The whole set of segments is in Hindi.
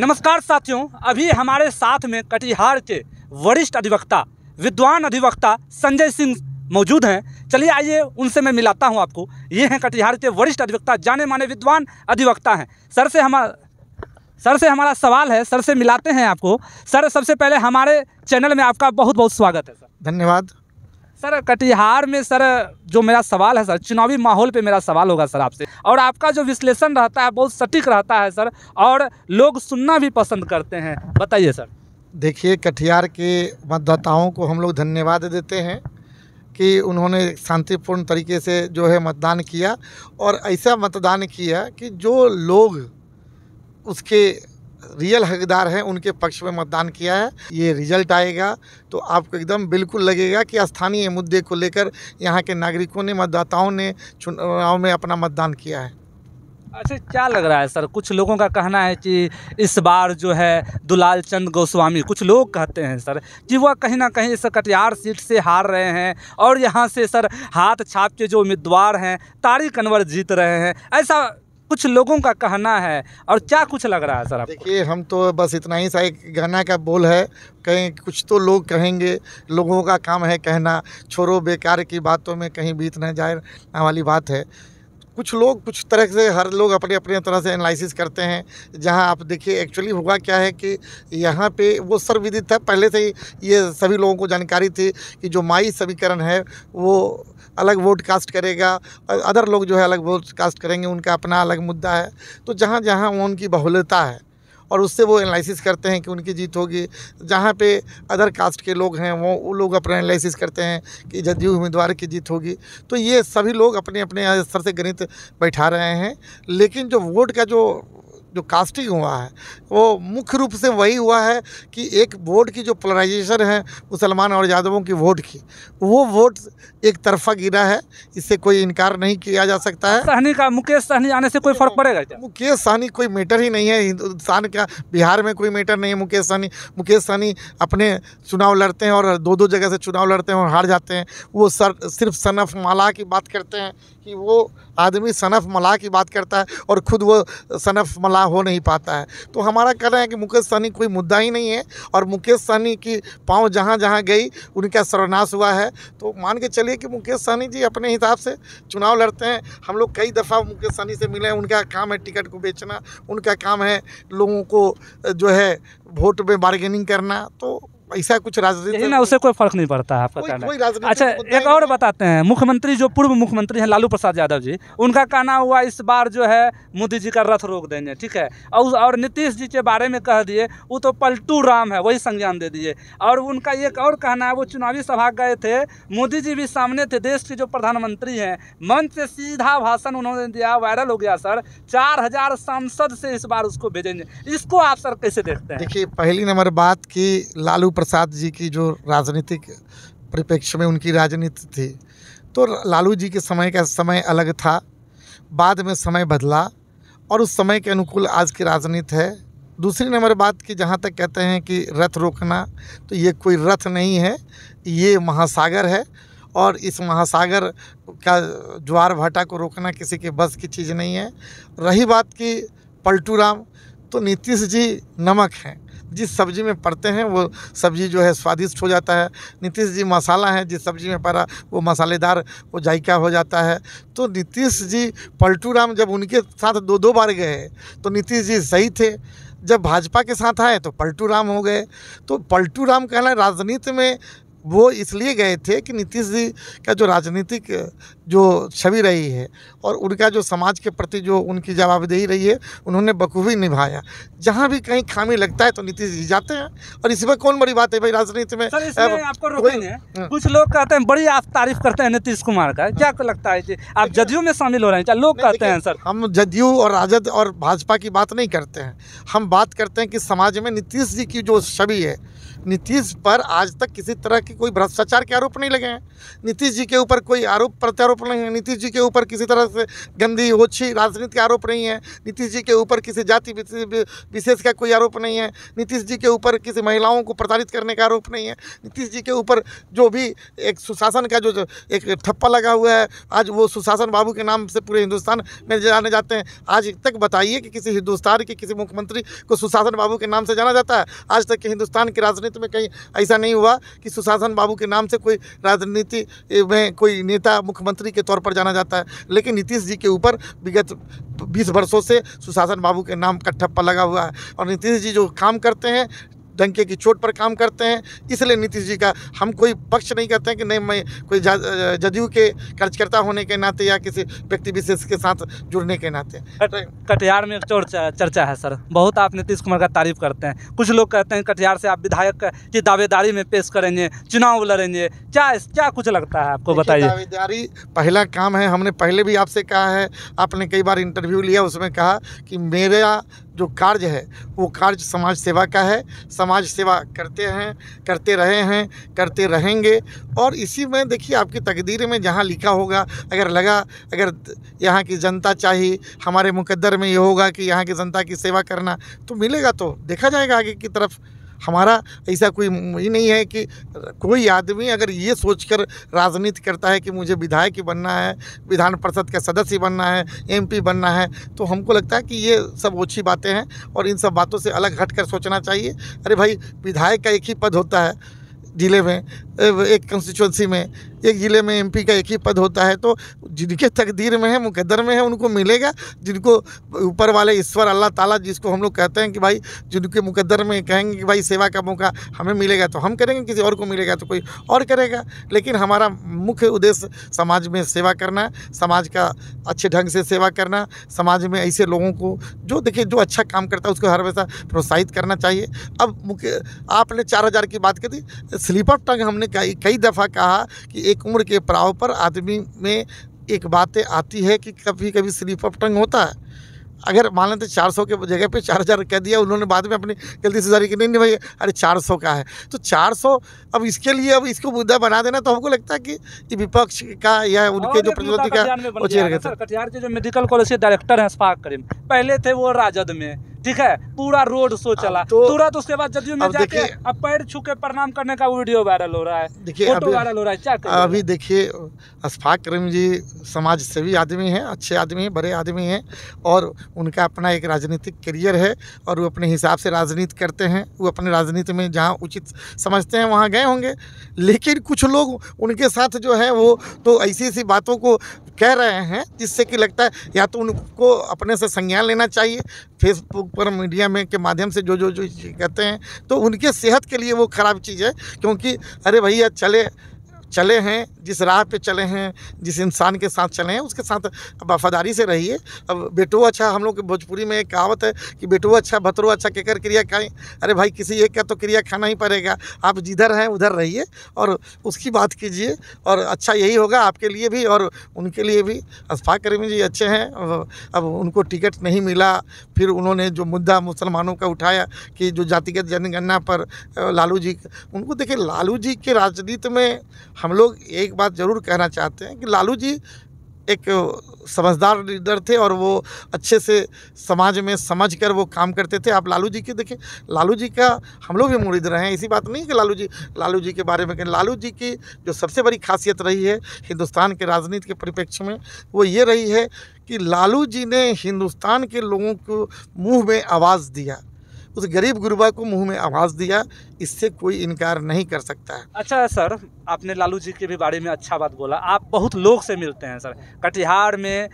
नमस्कार साथियों अभी हमारे साथ में कटिहार के वरिष्ठ अधिवक्ता विद्वान अधिवक्ता संजय सिंह मौजूद हैं चलिए आइए उनसे मैं मिलाता हूं आपको ये हैं कटिहार के वरिष्ठ अधिवक्ता जाने माने विद्वान अधिवक्ता हैं सर से हमारा सर से हमारा सवाल है सर से मिलाते हैं आपको सर सबसे पहले हमारे चैनल में आपका बहुत बहुत स्वागत है सर धन्यवाद सर कटिहार में सर जो मेरा सवाल है सर चुनावी माहौल पे मेरा सवाल होगा सर आपसे और आपका जो विश्लेषण रहता है बहुत सटीक रहता है सर और लोग सुनना भी पसंद करते हैं बताइए सर देखिए कटिहार के मतदाताओं को हम लोग धन्यवाद देते हैं कि उन्होंने शांतिपूर्ण तरीके से जो है मतदान किया और ऐसा मतदान किया कि जो लोग उसके रियल हकदार हैं उनके पक्ष में मतदान किया है ये रिजल्ट आएगा तो आपको एकदम बिल्कुल लगेगा कि स्थानीय मुद्दे को लेकर यहाँ के नागरिकों ने मतदाताओं ने चुनाव में अपना मतदान किया है अच्छा क्या लग रहा है सर कुछ लोगों का कहना है कि इस बार जो है दुलाल चंद गोस्वामी कुछ लोग कहते हैं सर कि वह कहीं ना कहीं इस कटिहार सीट से हार रहे हैं और यहाँ से सर हाथ छाप के जो उम्मीदवार हैं तारिक अनवर जीत रहे हैं ऐसा कुछ लोगों का कहना है और क्या कुछ लग रहा है सर देखिए हम तो बस इतना ही सा एक गाना का बोल है कहीं कुछ तो लोग कहेंगे लोगों का काम है कहना छोड़ो बेकार की बातों में कहीं बीत न जाए वाली बात है कुछ लोग कुछ तरह से हर लोग अपने अपने तरह से एनालिसिस करते हैं जहां आप देखिए एक्चुअली हुआ क्या है कि यहाँ पे वो सर्वविदित था पहले से ही ये सभी लोगों को जानकारी थी कि जो माई समीकरण है वो अलग वोट कास्ट करेगा अदर लोग जो है अलग वोट कास्ट करेंगे उनका अपना अलग मुद्दा है तो जहाँ जहाँ उनकी बहुलता है और उससे वो एनालिसिस करते हैं कि उनकी जीत होगी जहाँ पे अदर कास्ट के लोग हैं वो वो लोग अपना एनालिसिस करते हैं कि जदयू उम्मीदवार की जीत होगी तो ये सभी लोग अपने अपने स्तर से गणित बैठा रहे हैं लेकिन जो वोट का जो जो कास्टिंग हुआ है वो मुख्य रूप से वही हुआ है कि एक वोट की जो पोलराइजेशन है मुसलमान और यादवों की वोट की वो वोट एक तरफा गिरा है इससे कोई इनकार नहीं किया जा सकता है सहनी का मुकेश सहनी आने से कोई फर्क पड़ेगा क्या मुकेश सहनी कोई मैटर ही नहीं है हिंदुस्तान का बिहार में कोई मैटर नहीं है मुकेश सहनी मुकेश सहनी अपने चुनाव लड़ते हैं और दो दो जगह से चुनाव लड़ते हैं और हार जाते हैं वो सर सिर्फ सनफ माला की बात करते हैं कि वो आदमी सनफ मलाह की बात करता है और ख़ुद वो सनफ मलाह भला हो नहीं पाता है तो हमारा कहना है कि मुकेश सहनी कोई मुद्दा ही नहीं है और मुकेश सहनी की पाँव जहाँ जहाँ गई उनका सर्वनाश हुआ है तो मान के चलिए कि मुकेश सहनी जी अपने हिसाब से चुनाव लड़ते हैं हम लोग कई दफ़ा मुकेश सहनी से मिले उनका काम है टिकट को बेचना उनका काम है लोगों को जो है वोट में बार्गेनिंग करना तो ऐसा कुछ राजनीति ना उसे कोई फर्क नहीं पड़ता है आपका अच्छा एक और बताते हैं मुख्यमंत्री जो पूर्व मुख्यमंत्री हैं लालू प्रसाद यादव जी उनका कहना हुआ इस बार जो है मोदी जी का रथ रोक देंगे ठीक है और और नीतीश जी के बारे में कह दिए वो तो पलटू राम है वही संज्ञान दे दिए और उनका एक और कहना है वो चुनावी सभा गए थे मोदी जी भी सामने थे देश के जो प्रधानमंत्री हैं मंच से सीधा भाषण उन्होंने दिया वायरल हो गया सर चार हजार सांसद से इस बार उसको भेजेंगे इसको आप सर कैसे देखते हैं देखिए पहली नंबर बात की लालू प्रसाद जी की जो राजनीतिक परिप्रेक्ष्य में उनकी राजनीति थी तो लालू जी के समय का समय अलग था बाद में समय बदला और उस समय के अनुकूल आज की राजनीति है दूसरी नंबर बात की जहाँ तक कहते हैं कि रथ रोकना तो ये कोई रथ नहीं है ये महासागर है और इस महासागर का ज्वार भाटा को रोकना किसी के बस की चीज़ नहीं है रही बात की पलटू राम तो नीतीश जी नमक हैं जिस सब्जी में पड़ते हैं वो सब्जी जो है स्वादिष्ट हो जाता है नीतीश जी मसाला है जिस सब्जी में पड़ा वो मसालेदार वो जायका हो जाता है तो नीतीश जी पलटू राम जब उनके साथ दो दो बार गए तो नीतीश जी सही थे जब भाजपा के साथ आए तो पलटू राम हो गए तो पलटू राम कहना राजनीति में वो इसलिए गए थे कि नीतीश जी का जो राजनीतिक जो छवि रही है और उनका जो समाज के प्रति जो उनकी जवाबदेही रही है उन्होंने बखूबी निभाया जहाँ भी कहीं खामी लगता है तो नीतीश जी जाते हैं और इसी पर कौन बड़ी बात है भाई राजनीति में सर इसमें आपको रोकेंगे हाँ। कुछ लोग कहते हैं बड़ी आप तारीफ करते हैं नीतीश कुमार का क्या को लगता है जी आप जदयू में शामिल हो रहे हैं लोग कहते हैं सर हम जदयू और राजद और भाजपा की बात नहीं करते हैं हम बात करते हैं कि समाज में नीतीश जी की जो छवि है नीतीश पर आज तक किसी तरह के कोई भ्रष्टाचार के आरोप नहीं लगे हैं नीतीश जी के ऊपर कोई आरोप प्रत्यारोप नहीं है नीतीश जी के ऊपर किसी तरह से गंदी ओछी राजनीति के आरोप नहीं है नीतीश जी के ऊपर किसी जाति विशेष का कोई आरोप नहीं है नीतीश जी के ऊपर किसी महिलाओं को प्रताड़ित करने का आरोप नहीं है नीतीश जी के ऊपर जो भी एक सुशासन का जो एक ठप्पा लगा हुआ है आज वो सुशासन बाबू के नाम से पूरे हिंदुस्तान में जाने जाते हैं आज तक बताइए कि किसी हिंदुस्तान के किसी मुख्यमंत्री को सुशासन बाबू के नाम से जाना जाता है आज तक के हिंदुस्तान की राजनीति राजनीति में कहीं ऐसा नहीं हुआ कि सुशासन बाबू के नाम से कोई राजनीति में कोई नेता मुख्यमंत्री के तौर पर जाना जाता है लेकिन नीतीश जी के ऊपर विगत बीस वर्षों से सुशासन बाबू के नाम का ठप्पा लगा हुआ है और नीतीश जी जो काम करते हैं डंके की चोट पर काम करते हैं इसलिए नीतीश जी का हम कोई पक्ष नहीं करते हैं कि नहीं मैं कोई जदयू के कार्यकर्ता होने के नाते या किसी व्यक्ति विशेष के साथ जुड़ने के नाते कटिहार में एक चर्चा है सर बहुत आप नीतीश कुमार का तारीफ करते हैं कुछ लोग कहते हैं कटिहार से आप विधायक की दावेदारी में पेश करेंगे चुनाव लड़ेंगे क्या क्या कुछ लगता है आपको बताइए दावेदारी पहला काम है हमने पहले भी आपसे कहा है आपने कई बार इंटरव्यू लिया उसमें कहा कि मेरा जो कार्य है वो कार्य समाज सेवा का है समाज सेवा करते हैं करते रहे हैं करते रहेंगे और इसी में देखिए आपकी तकदीर में जहाँ लिखा होगा अगर लगा अगर यहाँ की जनता चाहिए हमारे मुकद्दर में ये होगा कि यहाँ की जनता की सेवा करना तो मिलेगा तो देखा जाएगा आगे की तरफ हमारा ऐसा कोई ये नहीं है कि कोई आदमी अगर ये सोचकर राजनीति करता है कि मुझे विधायक ही बनना है विधान परिषद का सदस्य बनना है एमपी बनना है तो हमको लगता है कि ये सब ओछी बातें हैं और इन सब बातों से अलग हट कर सोचना चाहिए अरे भाई विधायक का एक ही पद होता है ज़िले में एक कंस्टिट्यूंसी में एक ज़िले में एमपी का एक ही पद होता है तो जिनके तकदीर में है मुकदर में है उनको मिलेगा जिनको ऊपर वाले ईश्वर अल्लाह ताला जिसको हम लोग कहते हैं कि भाई जिनके मुकदर में कहेंगे कि भाई सेवा का मौका हमें मिलेगा तो हम करेंगे किसी और को मिलेगा तो कोई और करेगा लेकिन हमारा मुख्य उद्देश्य समाज में सेवा करना समाज का अच्छे ढंग से सेवा करना समाज में ऐसे लोगों को जो देखिए जो अच्छा काम करता है उसको हर वैसा प्रोत्साहित करना चाहिए अब मुख्य आपने चार हज़ार की बात कर दी स्लीप टंग हमने कई कई दफ़ा कहा कि एक उम्र के पड़ाव पर आदमी में एक बातें आती है कि कभी कभी स्लीप ऑफ टंग होता है अगर मान लेते चार सौ के जगह पे चार हज़ार कह दिया उन्होंने बाद में अपनी गलती से जारी की नहीं नहीं भाई अरे चार सौ का है तो चार सौ अब इसके लिए अब इसको मुद्दा बना देना तो हमको लगता है कि ये विपक्ष का या उनके जो प्रतिनिधि का कटिहार के जो मेडिकल कॉलेज के डायरेक्टर हैं करीम पहले थे वो राजद में ठीक है पूरा रोड शो चला तो, तुरंत उसके बाद जदयू में जाके अब पैर छू के प्रणाम करने का वीडियो वायरल हो रहा है फोटो वायरल हो रहा है क्या अभी देखिए अशफाक करीम जी समाज सेवी आदमी हैं अच्छे आदमी हैं बड़े आदमी हैं और उनका अपना एक राजनीतिक करियर है और वो अपने हिसाब से राजनीति करते हैं वो अपने राजनीति में जहाँ उचित समझते हैं वहाँ गए होंगे लेकिन कुछ लोग उनके साथ जो है वो तो ऐसी ऐसी बातों को कह रहे हैं जिससे कि लगता है या तो उनको अपने से संज्ञान लेना चाहिए फेसबुक पर मीडिया में के माध्यम से जो जो जो कहते हैं तो उनके सेहत के लिए वो ख़राब चीज़ है क्योंकि अरे भैया चले चले हैं जिस राह पे चले हैं जिस इंसान के साथ चले हैं उसके साथ वफादारी से रहिए अब बेटो अच्छा हम लोग के भोजपुरी में एक कहावत है कि बेटो अच्छा भतरो अच्छा कहकर क्रिया खाएँ अरे भाई किसी एक का तो क्रिया खाना ही पड़ेगा आप जिधर हैं उधर रहिए और उसकी बात कीजिए और अच्छा यही होगा आपके लिए भी और उनके लिए भी अशफाक करीमी जी अच्छे हैं अब उनको टिकट नहीं मिला फिर उन्होंने जो मुद्दा मुसलमानों का उठाया कि जो जातिगत जनगणना पर लालू जी उनको देखिए लालू जी के राजनीति में हम लोग एक बात ज़रूर कहना चाहते हैं कि लालू जी एक समझदार लीडर थे और वो अच्छे से समाज में समझ कर वो काम करते थे आप लालू जी के देखें लालू जी का हम लोग भी मुरीद रहे हैं ऐसी बात नहीं कि लालू जी लालू जी के बारे में कहें लालू जी की जो सबसे बड़ी खासियत रही है हिंदुस्तान के राजनीति के परिप्रेक्ष्य में वो ये रही है कि लालू जी ने हिंदुस्तान के लोगों को मुँह में आवाज़ दिया उस गरीब गुरबा को मुंह में आवाज़ दिया इससे कोई इनकार नहीं कर सकता है अच्छा सर आपने लालू जी के भी बारे में अच्छा बात बोला आप बहुत लोग से मिलते हैं सर कटिहार में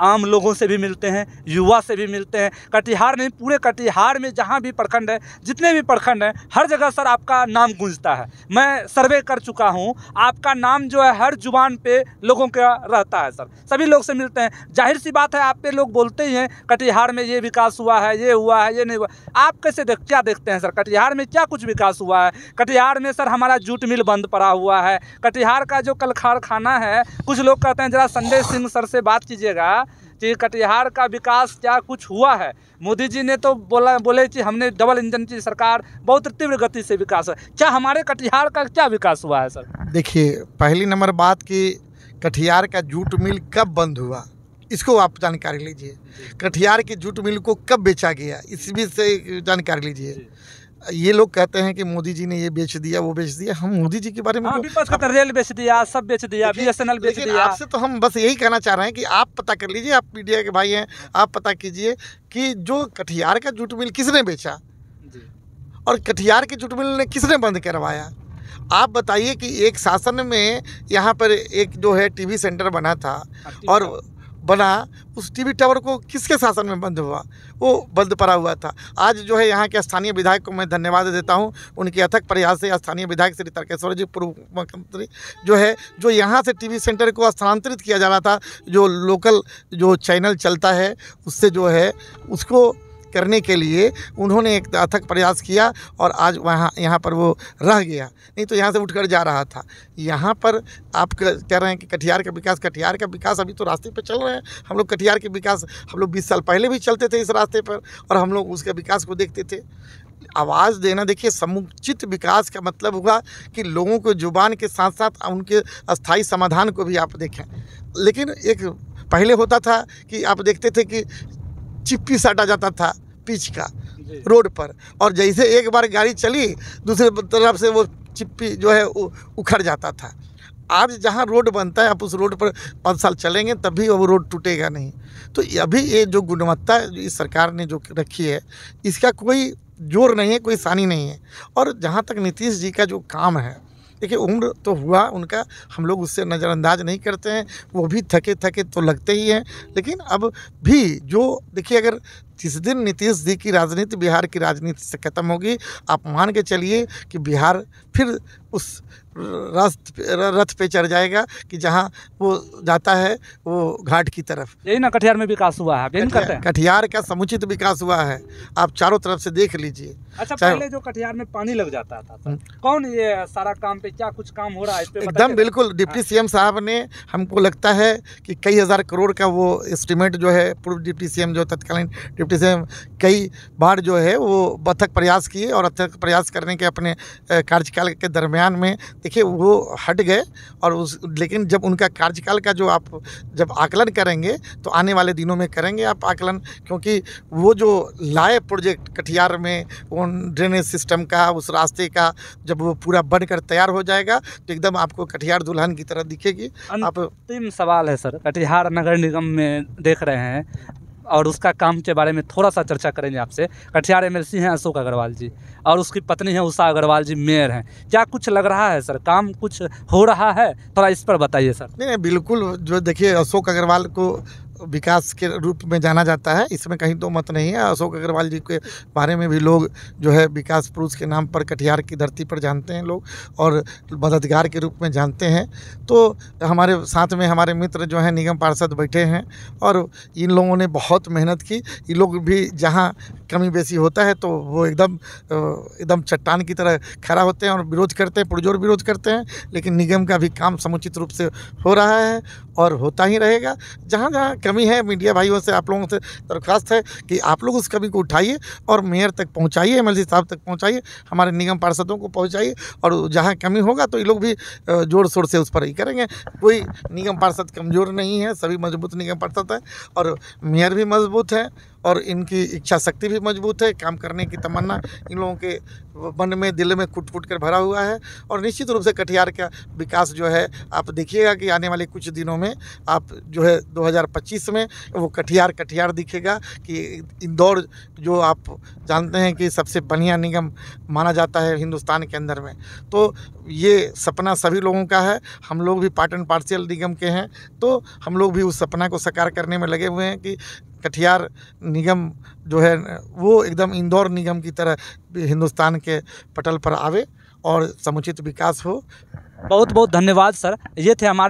आम लोगों से भी मिलते हैं युवा से भी मिलते हैं कटिहार नहीं पूरे कटिहार में जहाँ भी प्रखंड है जितने भी प्रखंड हैं हर जगह सर आपका नाम गूंजता है मैं सर्वे कर चुका हूँ आपका नाम जो है हर जुबान पे लोगों का रहता है सर सभी लोग से मिलते हैं जाहिर सी बात है आप पे लोग बोलते ही हैं कटिहार में ये विकास हुआ है ये हुआ है ये नहीं हुआ आप कैसे देख क्या देखते हैं सर कटिहार में क्या कुछ विकास हुआ है कटिहार में सर हमारा जूट मिल बंद पड़ा हुआ है कटिहार का जो कल है कुछ लोग कहते हैं जरा संजय सिंह सर से बात कीजिएगा कि कटिहार का विकास क्या कुछ हुआ है मोदी जी ने तो बोला बोले कि हमने डबल इंजन की सरकार बहुत तीव्र गति से विकास है क्या हमारे कटिहार का क्या विकास हुआ है सर देखिए पहली नंबर बात कि कटिहार का जूट मिल कब बंद हुआ इसको आप जानकारी लीजिए कटिहार के जूट मिल को कब बेचा गया इस भी से जानकारी लीजिए ये लोग कहते हैं कि मोदी जी ने ये बेच दिया वो बेच दिया हम मोदी जी के बारे में हाँ, तो रेल बेच दिया सब बेच दिया बी एस बेच दिया आपसे तो हम बस यही कहना चाह रहे हैं कि आप पता कर लीजिए आप मीडिया के भाई हैं आप पता कीजिए कि जो कटिहार का जूट मिल किसने बेचा और कटिहार के जूट मिल ने किसने बंद करवाया आप बताइए कि एक शासन में यहाँ पर एक जो है टीवी सेंटर बना था हाँ, और बना उस टीवी टावर को किसके शासन में बंद हुआ वो बंद पड़ा हुआ था आज जो है यहाँ के स्थानीय विधायक को मैं धन्यवाद देता हूँ उनके अथक प्रयास से स्थानीय विधायक श्री तारकेश्वर जी पूर्व मुख्यमंत्री जो है जो यहाँ से टीवी सेंटर को स्थानांतरित किया जा रहा था जो लोकल जो चैनल चलता है उससे जो है उसको करने के लिए उन्होंने एक अथक प्रयास किया और आज वहाँ यहाँ पर वो रह गया नहीं तो यहाँ से उठकर जा रहा था यहाँ पर आप कह रहे हैं कि कटिहार का विकास कटिहार का विकास अभी तो रास्ते पर चल रहे हैं हम लोग कटिहार के विकास हम लोग बीस साल पहले भी चलते थे इस रास्ते पर और हम लोग उसके विकास को देखते थे आवाज़ देना देखिए समुचित विकास का मतलब हुआ कि लोगों को जुबान के साथ साथ उनके स्थायी समाधान को भी आप देखें लेकिन एक पहले होता था कि आप देखते थे कि चिप्पी साटा जाता था पिच का रोड पर और जैसे एक बार गाड़ी चली दूसरे तरफ से वो चिप्पी जो है उखड़ जाता था आज जहाँ रोड बनता है आप उस रोड पर पाँच साल चलेंगे तभी वो रोड टूटेगा नहीं तो अभी ये जो गुणवत्ता इस सरकार ने जो रखी है इसका कोई जोर नहीं है कोई सानी नहीं है और जहाँ तक नीतीश जी का जो काम है देखिए उम्र तो हुआ उनका हम लोग उससे नज़रअंदाज नहीं करते हैं वो भी थके थके तो लगते ही हैं लेकिन अब भी जो देखिए अगर जिस दिन नीतीश जी की राजनीति बिहार की राजनीति से ख़त्म होगी आप मान के चलिए कि बिहार फिर उस रथ रथ पे चढ़ जाएगा कि जहाँ वो जाता है वो घाट की तरफ यही ना कटिहार में विकास हुआ है कटिहार का समुचित विकास हुआ है आप चारों तरफ से देख लीजिए अच्छा पहले जो कटिहार में पानी लग जाता था तो हम्म। कौन ये सारा काम पे क्या कुछ काम हो रहा है एकदम बिल्कुल डिप्टी हाँ। सीएम साहब ने हमको लगता है कि कई हज़ार करोड़ का वो एस्टिमेट जो है पूर्व डिप्टी सीएम जो तत्कालीन डिप्टी सीएम कई बार जो है वो अथक प्रयास किए और अथक प्रयास करने के अपने कार्यकाल के दरमियान में देखिए वो हट गए और उस लेकिन जब उनका कार्यकाल का जो आप जब आकलन करेंगे तो आने वाले दिनों में करेंगे आप आकलन क्योंकि वो जो लाए प्रोजेक्ट कटिहार में वो ड्रेनेज सिस्टम का उस रास्ते का जब वो पूरा बनकर तैयार हो जाएगा तो एकदम आपको कटिहार दुल्हन की तरह दिखेगी आप सवाल है सर कटिहार नगर निगम में देख रहे हैं और उसका काम के बारे में थोड़ा सा चर्चा करेंगे आपसे कटिहार एम हैं अशोक अग्रवाल जी और उसकी पत्नी है उषा अग्रवाल जी मेयर हैं क्या कुछ लग रहा है सर काम कुछ हो रहा है थोड़ा इस पर बताइए सर नहीं नहीं बिल्कुल जो देखिए अशोक अग्रवाल को विकास के रूप में जाना जाता है इसमें कहीं दो मत नहीं है अशोक अग्रवाल जी के बारे में भी लोग जो है विकास पुरुष के नाम पर कटिहार की धरती पर जानते हैं लोग और मददगार के रूप में जानते हैं तो हमारे साथ में हमारे मित्र जो हैं निगम पार्षद बैठे हैं और इन लोगों ने बहुत मेहनत की ये लोग भी जहाँ कमी बेसी होता है तो वो एकदम एकदम चट्टान की तरह खड़ा होते हैं और विरोध करते हैं पुरजोर विरोध करते हैं लेकिन निगम का भी काम समुचित रूप से हो रहा है और होता ही रहेगा जहाँ जहाँ कमी है मीडिया भाइयों से आप लोगों से दरख्वास्त है कि आप लोग उस कमी को उठाइए और मेयर तक पहुँचाइए एम साहब तक पहुँचाइए हमारे निगम पार्षदों को पहुँचाइए और जहाँ कमी होगा तो ये लोग भी जोर शोर से उस पर ही करेंगे कोई निगम पार्षद कमज़ोर नहीं है सभी मजबूत निगम पार्षद हैं और मेयर भी मजबूत हैं और इनकी इच्छा शक्ति भी मजबूत है काम करने की तमन्ना इन लोगों के मन में दिल में कुट कुट कर भरा हुआ है और निश्चित रूप से कटिहार का विकास जो है आप देखिएगा कि आने वाले कुछ दिनों में आप जो है 2025 में वो कटिहार कटिहार दिखेगा कि इंदौर जो आप जानते हैं कि सबसे बढ़िया निगम माना जाता है हिंदुस्तान के अंदर में तो ये सपना सभी लोगों का है हम लोग भी पार्ट एंड पार्सियल निगम के हैं तो हम लोग भी उस सपना को साकार करने में लगे हुए हैं कि कटिहार निगम जो है वो एकदम इंदौर निगम की तरह हिंदुस्तान के पटल पर आवे और समुचित विकास हो बहुत बहुत धन्यवाद सर ये थे हमारे